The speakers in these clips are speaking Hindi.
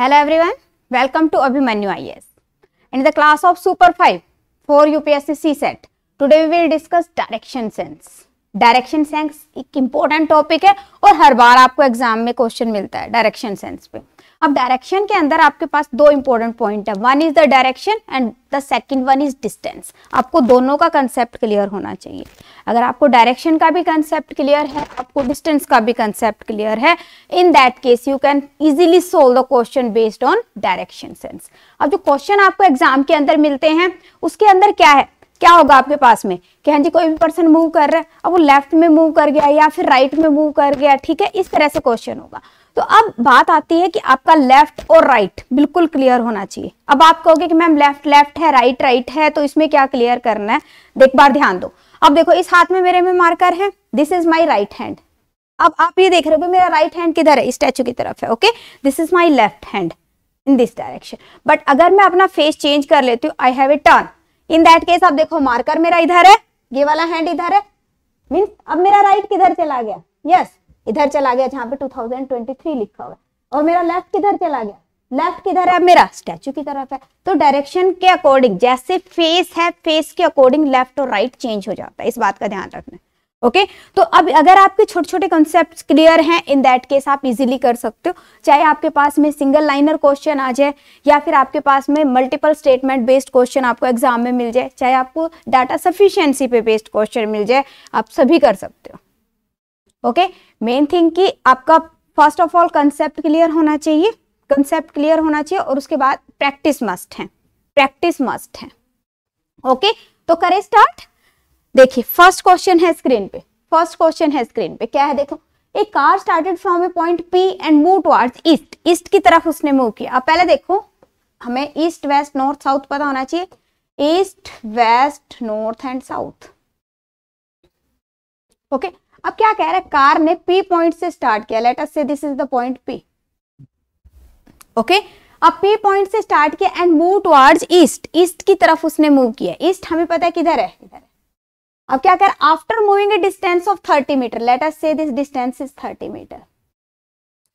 Hello everyone, welcome to Abhimanyu IS. In the class of Super 5 for UPSC CSET, today we will discuss direction sense. Direction sense एक इम्पोर्टेंट टॉपिक है और हर बार आपको एग्जाम में क्वेश्चन मिलता है डायरेक्शन सेंस पे अब डायरेक्शन के अंदर आपके पास दो इंपॉर्टेंट पॉइंट है one is the direction and the second one is distance आपको दोनों का कंसेप्ट क्लियर होना चाहिए अगर आपको डायरेक्शन का भी कंसेप्ट क्लियर है आपको डिस्टेंस का भी कंसेप्ट क्लियर है in that case you can easily solve the question based on direction sense अब जो क्वेश्चन आपको एग्जाम के अंदर मिलते हैं उसके अंदर क्या है क्या होगा आपके पास में कि हाँ जी कोई भी पर्सन मूव कर रहा है अब वो लेफ्ट में मूव कर गया या फिर राइट में मूव कर गया ठीक है इस तरह से क्वेश्चन होगा तो अब बात आती है कि आपका लेफ्ट और राइट बिल्कुल क्लियर होना चाहिए अब आप कहोगे कि मैम लेफ्ट लेफ्ट है राइट राइट है तो इसमें क्या क्लियर करना है देख बार ध्यान दो अब देखो इस हाथ में मेरे में मार्कर है this is my right hand अब आप ये देख रहे हो मेरा राइट हैंड किधर है स्टैचू की तरफ है okay this is my left hand in this direction but अगर मैं अपना फेस चेंज कर लेती हूँ I have a turn in that case आप देखो मार्कर मेरा इधर है ये वाला हैंड इधर है मीन्स अब मेरा राइट किधर चला गया यस yes. इधर चला गया जहाँ पे 2023 लिखा हुआ है और मेरा लेफ्ट किधर चला गया लेफ्ट किधर है मेरा स्टैचू की तरफ है तो डायरेक्शन के अकॉर्डिंग जैसे फेस है फेस के अकॉर्डिंग लेफ्ट और राइट चेंज हो जाता है इस बात का ध्यान रखना ओके okay? तो अब अगर आपके छोटे छोटे कॉन्सेप्ट क्लियर हैं इन दैट केस आप इजीली कर सकते हो चाहे आपके पास में सिंगल लाइनर क्वेश्चन आ जाए या फिर आपके पास में मल्टीपल स्टेटमेंट बेस्ड क्वेश्चन आपको एग्जाम में मिल जाए चाहे आपको डाटा सफिशियंसी पे बेस्ड क्वेश्चन मिल जाए आप सभी कर सकते हो ओके मेन थिंग कि आपका first of all concept clear होना चाहिए कंसेप्ट क्लियर होना चाहिए और उसके बाद प्रैक्टिस मस्ट है प्रैक्टिस मस्ट है ओके तो करें स्टार्ट देखिए फर्स्ट क्वेश्चन है स्क्रीन पे फर्स्ट क्वेश्चन है स्क्रीन पे क्या है देखो a car started from a point P and move towards east east की तरफ उसने मूव किया अब पहले देखो हमें ईस्ट वेस्ट नॉर्थ साउथ पता होना चाहिए east west north and south okay okay? अब क्या कह रहा है कार ने पी पॉइंट से स्टार्ट किया let us say this is the point P okay अब पी पॉइंट से स्टार्ट किया and move towards east east की तरफ उसने मूव किया ईस्ट हमें पता है किधर है इधर है अब क्या कह रहा है after moving a distance of thirty metre let us say this distance is thirty metre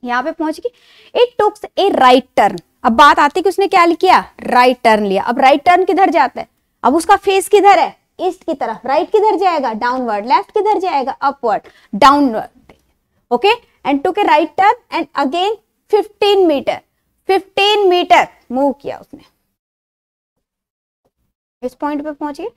यहां पे पहुंच गई it took a right turn अब बात आती है कि उसने क्या किया राइट टर्न लिया अब राइट टर्न किधर जाता है अब उसका फेस किधर है ईस्ट की तरफ राइट किधर जाएगा डाउनवर्ड लेफ्ट किधर जाएगा upward downward okay and took right turn and again 15 metre 15 metre move किया उसने इस पॉइंट पे पहुंची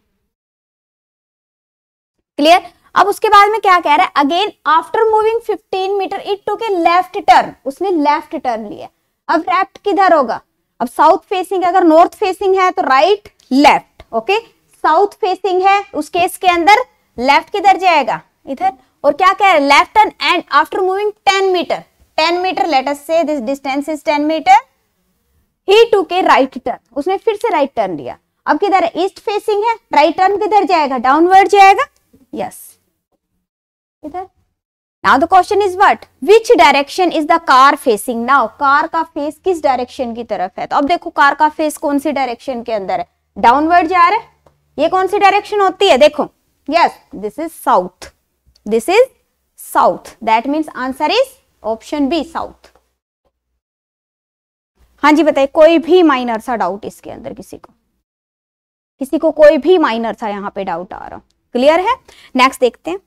क्लियर अब उसके बाद में क्या कह रहा है again after moving 15 metre it took left turn उसने लेफ्ट टर्न लिया अब लेफ्ट किधर होगा अब साउथ फेसिंग अगर नॉर्थ फेसिंग है तो right left okay okay? South facing है उस केस के अंदर लेफ्ट किधर जाएगा इधर और क्या कह रहे left and and after moving ten metre ten metre let's say this distance is ten metre he took right turn उसने फिर से राइट टर्न लिया अब किधर है ईस्ट फेसिंग है राइट टर्न किधर जाएगा डाउनवर्ड जाएगा यस इधर now the question is what which direction is the car facing now car का फेस किस डायरेक्शन की तरफ है तो अब देखो कार का फेस कौन सी डायरेक्शन के अंदर है डाउनवर्ड जा रहा है ये कौन सी डायरेक्शन होती है देखो yes this is south this is south that means answer is option B south हाँ जी बताइए कोई भी माइनर सा डाउट इसके अंदर किसी को किसी को कोई भी माइनर सा यहाँ पे डाउट आ रहा क्लियर है नेक्स्ट देखते हैं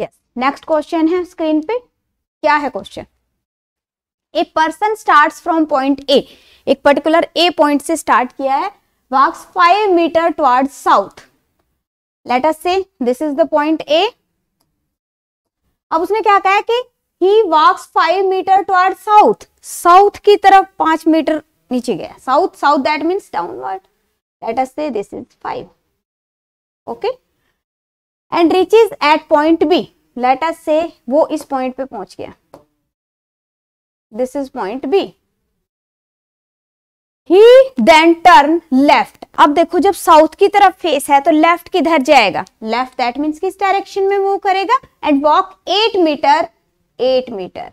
यस नेक्स्ट क्वेश्चन है स्क्रीन पे क्या है question a person start from point A एक पर्टिकुलर ए पॉइंट से स्टार्ट किया है walks 5 meter towards south let us say this is the point a अब उसने क्या कहा है कि he walks 5 meter towards south south की तरफ 5 मीटर नीचे गया south south that means downward let us say this is 5 okay and reaches at point b let us say वो इस point पे पहुंच गया this is point b he then turn left अब देखो जब साउथ की तरफ फेस है तो लेफ्ट किधर जाएगा लेफ्ट दैट मीन्स किस डायरेक्शन में मूव करेगा and walk eight metre eight metre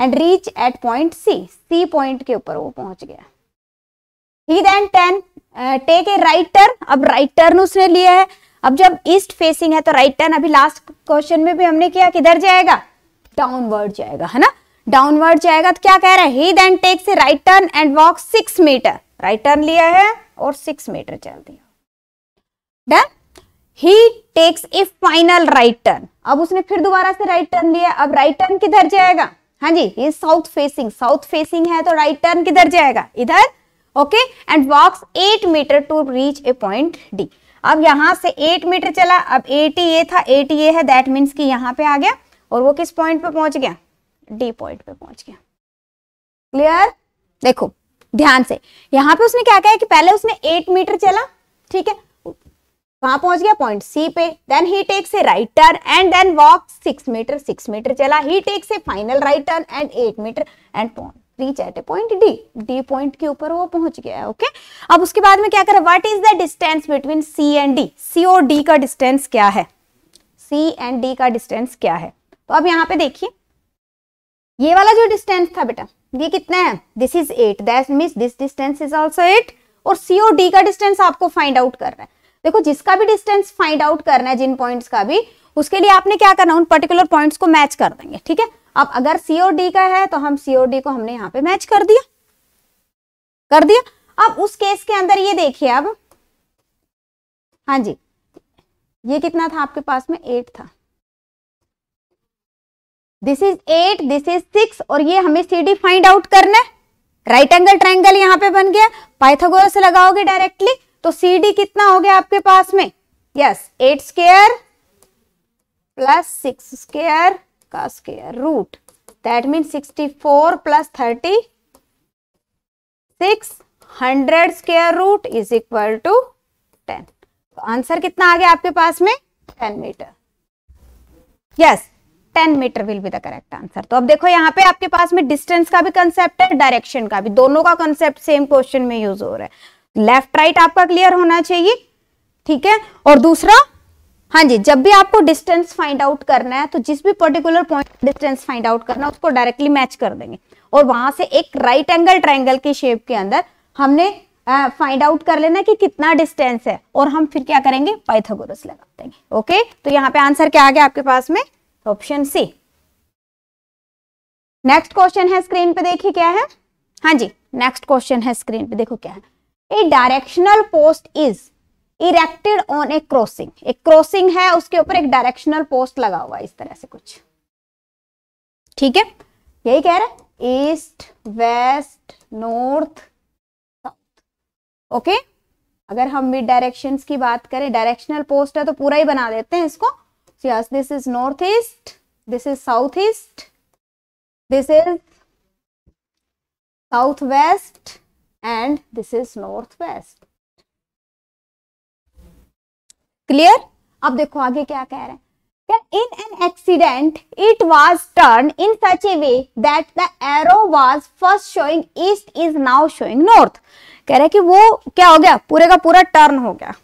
and reach at point C C point के ऊपर वो पहुंच गया he then ten take a right turn अब राइट टर्न उसने लिया है अब जब ईस्ट फेसिंग है तो राइट टर्न अभी लास्ट क्वेश्चन में भी हमने किया किधर जाएगा डाउनवर्ड जाएगा है ना डाउनवर्ड जाएगा तो क्या कह रहा है he then takes right turn and walk six metre right turn लिया है और सिक्स मीटर चल दिया done he takes a final right turn अब उसने फिर दोबारा से राइट टर्न लिया अब राइट टर्न किधर जाएगा हाँ जी ये साउथ फेसिंग साउथ फेसिंग है तो राइट टर्न किधर जाएगा इधर okay and walks eight metre to reach a point D अब यहां से एट मीटर चला अब एटी ये था एटी ये है दैट मीन्स कि यहां पे आ गया और वो किस पॉइंट पे पहुंच गया डी पॉइंट पे पहुंच गया क्लियर देखो ध्यान से यहां पे उसने क्या कहा कि पहले उसने एट मीटर चला ठीक है कहाँ पहुंच गया पॉइंट सी पे then he takes a right turn and then walk six metre six metre चला he takes a final right turn and eight metre and point point D D point के ऊपर वो पहुंच गया है ओके अब उसके बाद में क्या करें what is the distance between C and D C और डी का डिस्टेंस क्या है सी एंड डी का डिस्टेंस क्या है तो अब यहाँ पे देखिए ये वाला जो डिस्टेंस था बेटा ये कितना है this is eight that mean this distance is also eight और सी और डी का डिस्टेंस आपको फाइंड आउट करना है देखो जिसका भी डिस्टेंस फाइंड आउट करना है जिन पॉइंट्स का भी उसके लिए आपने क्या करना उन पर्टिकुलर पॉइंट्स को मैच कर देंगे ठीक है अब अगर सी और डी का है तो हम सी और डी को हमने यहाँ पे मैच कर दिया कर दिया अब उस केस के अंदर ये देखिए अब हाँ जी ये कितना था आपके पास में एट था this is eight this is six और ये हमें सी डी फाइंड आउट करना है राइट एंगल ट्राइंगल यहाँ पे बन गया पाइथागोरस लगाओगे डायरेक्टली तो सी डी कितना हो गया आपके पास में yes eight square plus six square का square root that mean sixty four plus thirty six hundred square root is equal to ten तो आंसर कितना आ गया आपके पास में ten metre yes yes, ten metre will be the correct answer तो अब देखो यहाँ पे आपके पास में डिस्टेंस का भी कंसेप्ट है डायरेक्शन का भी दोनों का कंसेप्ट सेम क्वेश्चन में यूज हो रहा है लेफ्ट राइट आपका क्लियर होना चाहिए ठीक है और दूसरा हाँ जी जब भी आपको डिस्टेंस फाइंड आउट करना है तो जिस भी particular point distance find out करना है उसको डायरेक्टली मैच कर देंगे और वहां से एक राइट एंगल ट्राइंगल की शेप के अंदर हमने फाइंड आउट कर लेना कि कितना डिस्टेंस है और हम फिर क्या करेंगे पाइथागोरस लगा देंगे ओके तो यहाँ पे आंसर क्या आ गया आपके पास में ऑप्शन सी नेक्स्ट क्वेश्चन है स्क्रीन पे देखिए क्या है हाँ जी नेक्स्ट क्वेश्चन है स्क्रीन पे देखो क्या है a directional post is erected on a crossing एक क्रॉसिंग है उसके ऊपर एक डायरेक्शनल पोस्ट लगा हुआ इस तरह से कुछ ठीक है यही कह रहा है east west north south okay अगर हम मिड डायरेक्शंस की बात करें डायरेक्शनल पोस्ट है तो पूरा ही बना देते हैं इसको So yes, this is northeast, this is southeast, this is southwest and this is northwest. Clear अब देखो आगे क्या कह रहे हैं in an accident it was turned in such a way that the arrow was first showing east is now showing north keh raha hai ki wo kya ho gaya pure ka pura turn ho gaya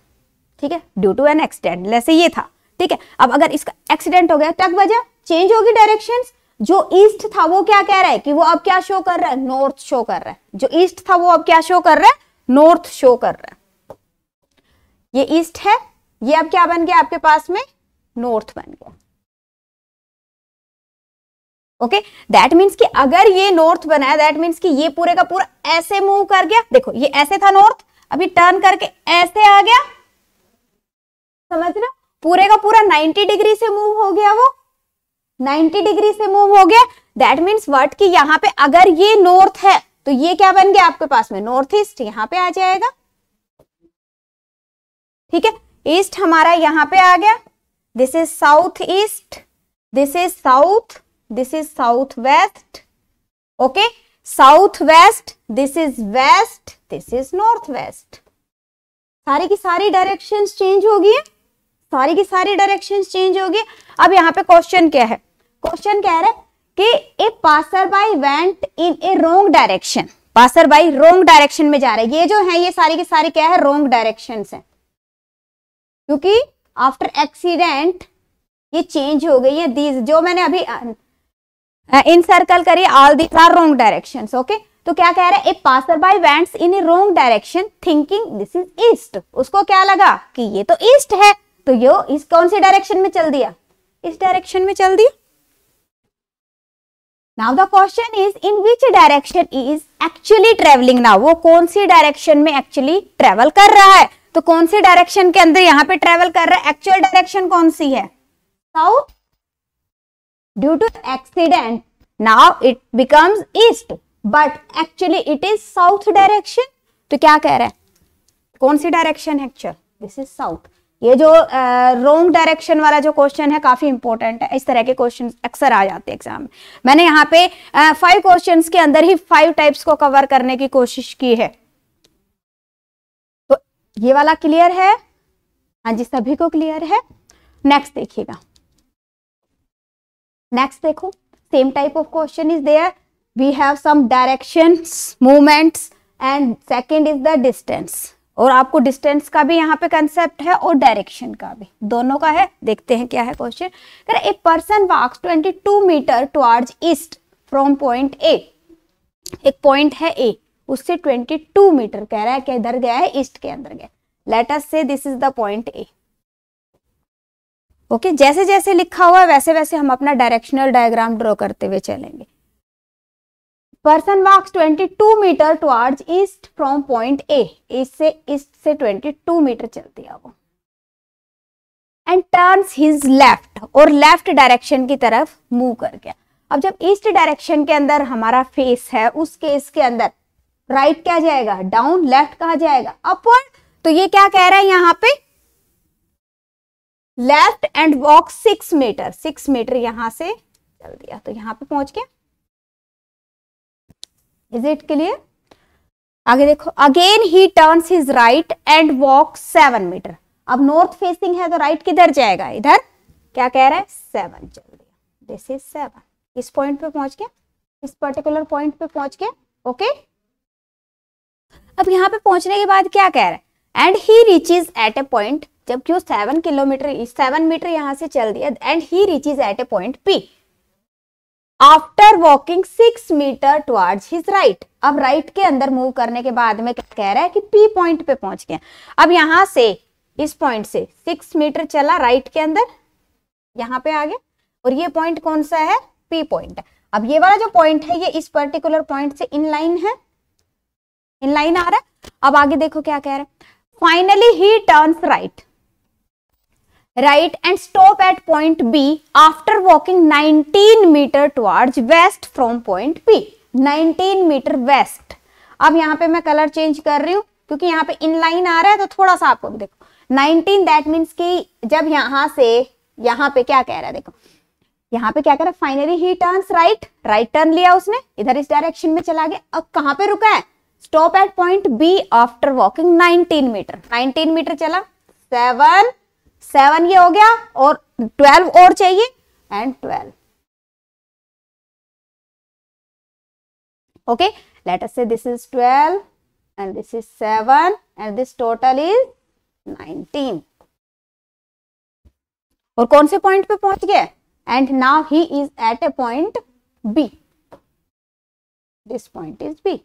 theek hai due to an accident जैसे ye tha ठीक है अब अगर इसका एक्सीडेंट हो गया टक वजह चेंज होगी डायरेक्शन जो ईस्ट था वो क्या कह रहा है कि वो अब क्या शो कर रहा है नॉर्थ शो कर रहा है जो ईस्ट था वो अब क्या शो कर रहा है नॉर्थ शो कर रहा है ये ईस्ट है ये अब क्या बन गया आपके पास में नॉर्थ बन गया ओके दैट मीन्स कि अगर ये नॉर्थ बना है दैट मीन्स कि ये पूरे का पूरा ऐसे मूव कर गया देखो ये ऐसे था नॉर्थ अभी टर्न करके ऐसे आ गया समझ रहे पूरे का पूरा 90 डिग्री से मूव हो गया वो 90 डिग्री से मूव हो गया दैट मीन्स वर्ट की यहाँ पे अगर ये नॉर्थ है तो ये क्या बन गया आपके पास में नॉर्थ ईस्ट यहाँ पे आ जाएगा ठीक है ईस्ट हमारा यहाँ पे आ गया this is south east this is south this is south west okay south west this is west this is north west सारी की सारी डायरेक्शंस चेंज हो गई है सारी की सारी डायरेक्शन चेंज होगी अब यहाँ पे क्वेश्चन क्या है क्वेश्चन कह रहे कि a passer by went in a wrong direction passer by wrong direction में जा रहे ये जो है ये सारी की सारी क्या है रोंग डायरेक्शन है क्योंकि आफ्टर एक्सीडेंट ये चेंज हो गई है दीज जो मैंने अभी इन सर्कल करी all these are wrong direction okay तो क्या कह रहा है a passer by wents in a wrong direction thinking this is east उसको क्या लगा कि ये तो ईस्ट है तो यो इस कौन से डायरेक्शन में चल दिया इस डायरेक्शन में चल दिया now the question is in which direction is actually travelling now वो कौन सी डायरेक्शन में एक्चुअली ट्रेवल कर रहा है तो कौन सी डायरेक्शन के अंदर यहाँ पे ट्रेवल कर रहा है एक्चुअल डायरेक्शन कौन सी है south due to accident now it becomes east but actually it is south direction तो क्या कह रहा है कौन सी डायरेक्शन है एक्चुअल दिस इज साउथ ये जो रोंग uh, डायरेक्शन वाला जो क्वेश्चन है काफी इंपॉर्टेंट है इस तरह के क्वेश्चन अक्सर आ जाते हैं एग्जाम में मैंने यहाँ पे फाइव uh, क्वेश्चन के अंदर ही फाइव टाइप्स को कवर करने की कोशिश की है तो ये वाला क्लियर है हाँ जी सभी को क्लियर है नेक्स्ट देखिएगा नेक्स्ट देखो same type of question is there we have some direction movements and second is the distance और आपको डिस्टेंस का भी यहाँ पे कंसेप्ट है और डायरेक्शन का भी दोनों का है देखते हैं क्या है क्वेश्चन अगर a person walks 22 metre towards east from point A एक पॉइंट है ए उससे 22 मीटर कह रहा है कि इधर गया है ईस्ट के अंदर गया let's say this is the point A okay जैसे जैसे लिखा हुआ है वैसे वैसे हम अपना डायरेक्शनल डायग्राम ड्रॉ करते हुए चलेंगे person walks 22 metre towards east from point A east से ईस्ट से 22 मीटर चलती है वो एंड टर्न्स हिज लेफ्ट और लेफ्ट डायरेक्शन की तरफ मूव कर गया अब जब ईस्ट डायरेक्शन के अंदर हमारा फेस है उस केस के अंदर राइट right क्या जाएगा डाउन लेफ्ट कहा जाएगा अपवर्ड तो ये क्या कह रहा है यहाँ पे left and walk six metre six metre यहां से चल दिया तो यहां पे पहुंच गया इज इट क्लियर आगे देखो again he turn his right and walk seven metre अब नॉर्थ फेसिंग है तो राइट right किधर जाएगा इधर क्या कह रहा है सेवन चल गया दिस इज सेवन इस पॉइंट पे पहुंच गया इस पर्टिकुलर पॉइंट पे पहुंच गया ओके अब यहाँ पे पहुंचने के बाद क्या कह रहा है and he reaches at a point जबकि वो सेवन किलोमीटर सेवन मीटर यहाँ से चल दिया and he reaches at a point P after walking six metre towards his right अब राइट right के अंदर मूव करने के बाद में कह रहा है कि पी पॉइंट पे पहुंच गया अब यहां से इस पॉइंट से सिक्स मीटर चला राइट right के अंदर यहां पे आ गया और ये पॉइंट कौन सा है पी पॉइंट अब ये वाला जो पॉइंट है ये इस पर्टिकुलर पॉइंट से इन लाइन है इन लाइन आ रहा है अब आगे देखो क्या कह रहे हैं finally he turn right right and stop at point B after walking 19 metre towards west from point B 19 metre west अब यहाँ पे मैं कलर चेंज कर रही हूँ क्योंकि यहाँ पे इन लाइन आ रहा है तो थोड़ा सा आपको देखो 19 दैट मीन्स कि जब यहां से यहाँ पे क्या कह रहा है देखो यहाँ पे क्या कह रहा है finally he turn right right turn लिया उसने इधर इस डायरेक्शन में चला गया अब कहां पे रुका है stop at point B after walking 19 metre 19 metre चला सेवन सेवन ये हो गया और ट्वेल्व और चाहिए and twelve okay let us say this is twelve and this is seven and this total is nineteen और कौन से पॉइंट पे पहुंच गया and now he is at a point B this point is B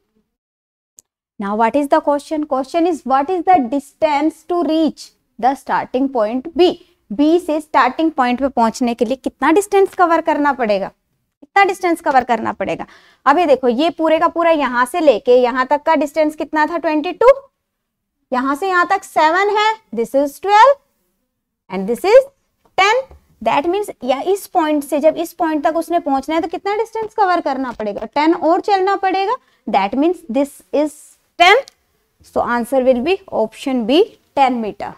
now what is the question question is what is the distance to reach the starting point B B से स्टार्टिंग पॉइंट पे पहुंचने के लिए कितना डिस्टेंस कवर करना पड़ेगा कितना डिस्टेंस कवर करना पड़ेगा अभी देखो ये पूरे का पूरा यहां से लेके यहां तक का डिस्टेंस कितना था ट्वेंटी टू यहां से यहां तक सेवन है this is twelve and this is ten that means या इस पॉइंट से जब इस पॉइंट तक उसने पहुंचना है तो कितना डिस्टेंस कवर करना पड़ेगा टेन और चलना पड़ेगा that means this is ten so answer will be option B ten metre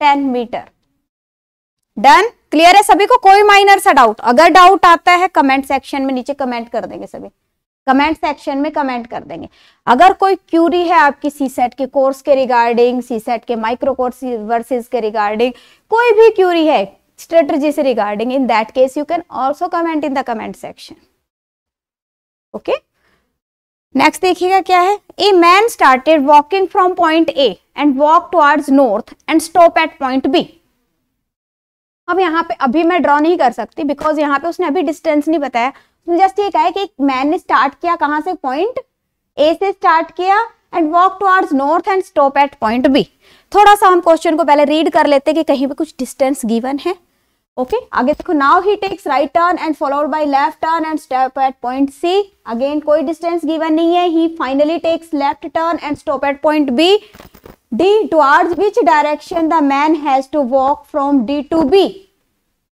ten metre done clear है सभी को कोई माइनर सा डाउट अगर डाउट आता है कमेंट सेक्शन में नीचे कमेंट कर देंगे सभी कमेंट सेक्शन में कमेंट कर देंगे अगर कोई क्यूरी है आपकी सी सेट के कोर्स के रिगार्डिंग सी सेट के माइक्रो कोर्स वर्सेज के रिगार्डिंग कोई भी क्यूरी है स्ट्रेटजी से regarding in that case you can also comment in the comment section okay next देखिएगा क्या है a man started walking from point A and walk towards north and stop at point B अब यहाँ पे अभी मैं ड्रॉ नहीं कर सकती बिकॉज यहाँ पे उसने अभी डिस्टेंस नहीं बताया उसने जस्ट ये कहा है मैन ने स्टार्ट किया कहाँ से पॉइंट ए से स्टार्ट किया and walk towards north and stop at point B थोड़ा सा हम क्वेश्चन को पहले रीड कर लेते हैं कि कहीं पे कुछ डिस्टेंस गिवन है ओके okay? आगे देखो now he takes right turn and followed by left turn and stop at point C again कोई डिस्टेंस गिवन नहीं है he finally takes left turn and stop at point B D towards which direction the man has to walk from D to B.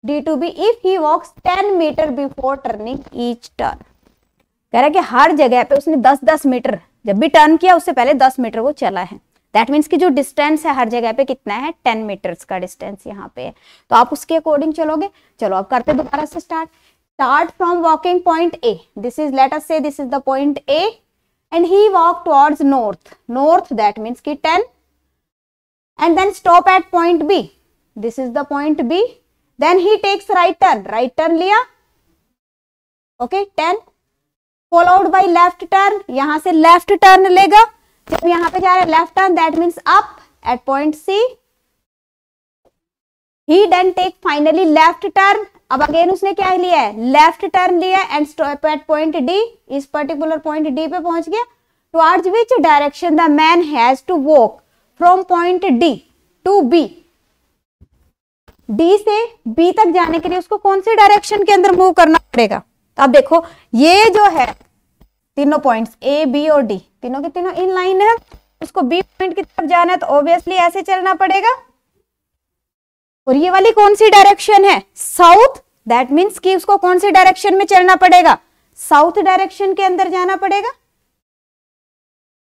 D to B if he walks 10 meter before turning each turn. कह रहा है कि हर जगह पे उसने 10-10 मीटर जब भी टर्न किया उससे पहले 10 मीटर वो चला है दैट मीन्स कि जो डिस्टेंस है हर जगह पे कितना है 10 मीटर का डिस्टेंस यहाँ पे है तो आप उसके अकॉर्डिंग चलोगे चलो आप करते दोबारा से start start from walking point A this is let us say this is the point A and he walk towards north north that means की ten and then stop at point B. This is the point B. Then he takes right turn. Right turn liya Okay, 10. Followed by left turn. yahan se left turn lega jab yahan pe ja raha है left turn, that means up at point C. He then take finally left turn. अब अगेन उसने क्या लिया है लेफ्ट टर्न लिया and stop at point D इस पर्टिकुलर पॉइंट डी पे पहुंच गया towards which direction the man has to walk from point D to B D से बी तक जाने के लिए उसको कौन से डायरेक्शन के अंदर मूव करना पड़ेगा तो अब देखो ये जो है तीनों पॉइंट्स ए बी और डी तीनों के तीनों इन लाइन है उसको बी पॉइंट की तरफ जाना है तो ऑब्वियसली ऐसे चलना पड़ेगा और ये वाली कौन सी डायरेक्शन है साउथ दैट मीन्स कि उसको कौन से डायरेक्शन में चलना पड़ेगा साउथ डायरेक्शन के अंदर जाना पड़ेगा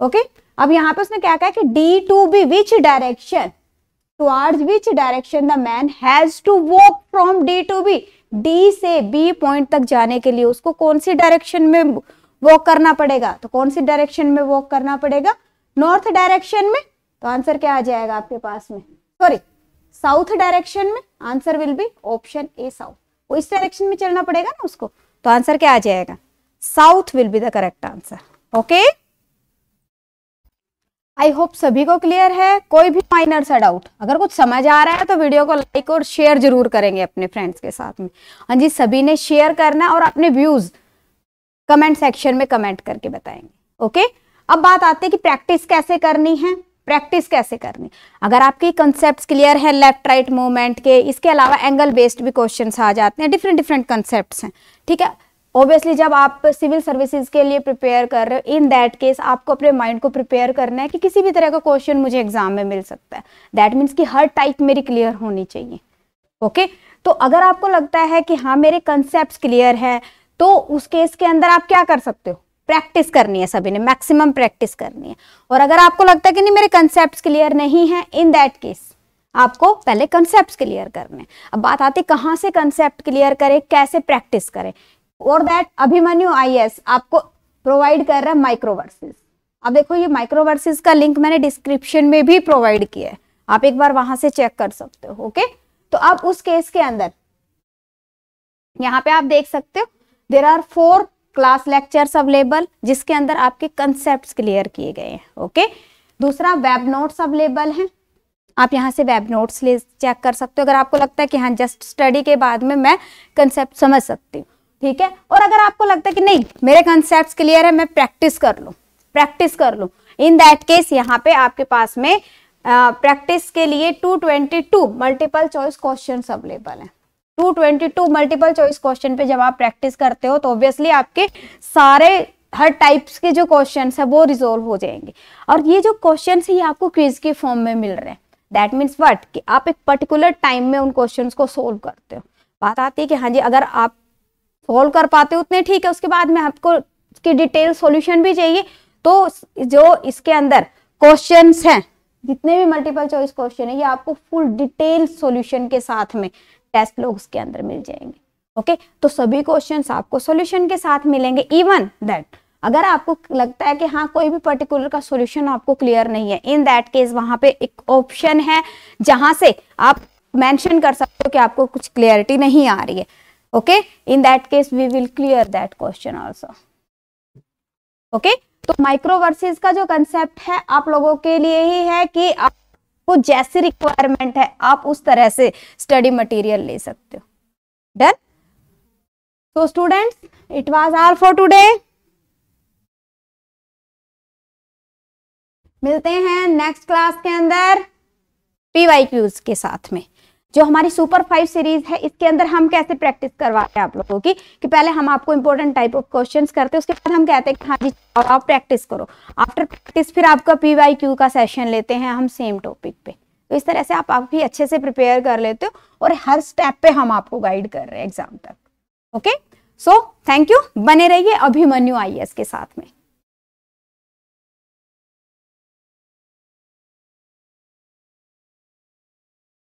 ओके अब यहाँ पे उसने क्या कहा कि D to B which direction towards which direction the man has to walk from D to B D से बी पॉइंट तक जाने के लिए उसको कौन सी डायरेक्शन में वॉक करना पड़ेगा तो कौन सी डायरेक्शन में वॉक करना पड़ेगा नॉर्थ डायरेक्शन में तो आंसर क्या आ जाएगा आपके पास में सॉरी साउथ डायरेक्शन में answer will be option A south वो इस डायरेक्शन में चलना पड़ेगा ना उसको तो आंसर क्या आ जाएगा south will be the correct answer okay I hope सभी को क्लियर है कोई भी माइनर सा डाउट अगर कुछ समझ आ रहा है तो वीडियो को लाइक और शेयर जरूर करेंगे अपने फ्रेंड्स के साथ में हाँ जी सभी ने शेयर करना और अपने व्यूज कमेंट सेक्शन में कमेंट करके बताएंगे ओके अब बात आती है कि प्रैक्टिस कैसे करनी है प्रैक्टिस कैसे करनी अगर आपके कंसेप्ट क्लियर हैं लेफ्ट राइट मूवमेंट के इसके अलावा एंगल बेस्ड भी क्वेश्चन आ जाते हैं डिफरेंट डिफरेंट कंसेप्ट हैं ठीक है ऑब्वियसली जब आप सिविल सर्विसेज के लिए प्रिपेयर कर रहे हो इन दैट केस आपको अपने माइंड को प्रिपेयर करना है कि किसी भी तरह का क्वेश्चन मुझे एग्जाम में मिल सकता है दैट मीन्स कि हर टाइप मेरी क्लियर होनी चाहिए ओके okay? तो अगर आपको लगता है कि हाँ मेरे कंसेप्ट क्लियर है तो उस केस के अंदर आप क्या कर सकते हो प्रैक्टिस करनी है सभी ने मैक्सिमम प्रैक्टिस करनी है और अगर आपको लगता है कि नहीं मेरे कंसेप्ट क्लियर नहीं है इन दैट केस आपको पहले कंसेप्ट क्लियर करने अब बात आती कहाँ से कंसेप्ट क्लियर करें कैसे प्रैक्टिस करें और दैट अभिमन्यु आईएएस आपको प्रोवाइड कर रहा है माइक्रोवर्सिस अब देखो ये माइक्रोवर्सिस का लिंक मैंने डिस्क्रिप्शन में भी प्रोवाइड किया है आप एक बार वहां से चेक कर सकते हो ओके तो अब उस केस के अंदर यहाँ पे आप देख सकते हो there are four class lectures available जिसके अंदर आपके कंसेप्ट क्लियर किए गए हैं ओके दूसरा वेब नोट्स अवेलेबल है आप यहाँ से वेब नोट्स ले चेक कर सकते हो अगर आपको लगता है कि हाँ जस्ट स्टडी के बाद में मैं कंसेप्ट समझ सकती हूँ ठीक है और अगर आपको लगता है कि नहीं मेरे कंसेप्ट क्लियर है मैं प्रैक्टिस कर लू प्रैक्टिस कर लू इन दैट केस यहाँ पे आपके पास में प्रैक्टिस uh, के लिए 222 मल्टीपल चॉइस क्वेश्चन अवेलेबल हैं 222 मल्टीपल चॉइस क्वेश्चन पे जब आप प्रैक्टिस करते हो तो ऑब्वियसली आपके सारे हर टाइप्स के जो क्वेश्चन है वो रिजोल्व हो जाएंगे और ये जो क्वेश्चन है ये आपको क्विज के फॉर्म में मिल रहे हैं दैट मीन्स वट कि आप एक पर्टिकुलर टाइम में उन क्वेश्चन को सोल्व करते हो बात आती है कि हाँ जी अगर आप सोल्व कर पाते हो उतने ठीक है उसके बाद में आपको इसकी डिटेल सॉल्यूशन भी चाहिए तो जो इसके अंदर क्वेश्चंस हैं जितने भी मल्टीपल चॉइस क्वेश्चन है ये आपको फुल डिटेल सॉल्यूशन के साथ में टेस्ट लोग उसके अंदर मिल जाएंगे ओके तो सभी क्वेश्चन आपको सॉल्यूशन के साथ मिलेंगे इवन दैट अगर आपको लगता है कि हाँ कोई भी पर्टिकुलर का सॉल्यूशन आपको क्लियर नहीं है इन दैट केस वहां पे एक ऑप्शन है जहां से आप मेंशन कर सकते हो कि आपको कुछ क्लियरिटी नहीं आ रही है okay in that case we will clear that question also okay तो माइक्रोवर्सेस का जो कंसेप्ट है आप लोगों के लिए ही है कि आपको जैसी रिक्वायरमेंट है आप उस तरह से स्टडी मटेरियल ले सकते हो done so students it was all for today मिलते हैं नेक्स्ट क्लास के अंदर पीवाई के साथ में जो हमारी सुपर फाइव सीरीज है इसके अंदर हम कैसे प्रैक्टिस करवाते हैं आप लोगों की कि पहले हम आपको इंपॉर्टेंट टाइप ऑफ क्वेश्चन करते हैं उसके बाद हम कहते हैं कि हाँ जी और आप प्रैक्टिस करो आफ्टर प्रैक्टिस फिर आपका पी वाई क्यू का सेशन लेते हैं हम सेम टॉपिक पे तो इस तरह से आप भी अच्छे से प्रिपेयर कर लेते हो और हर स्टेप पे हम आपको गाइड कर रहे हैं एग्जाम तक ओके सो थैंक यू बने रहिए अभिमन्यु आई के साथ में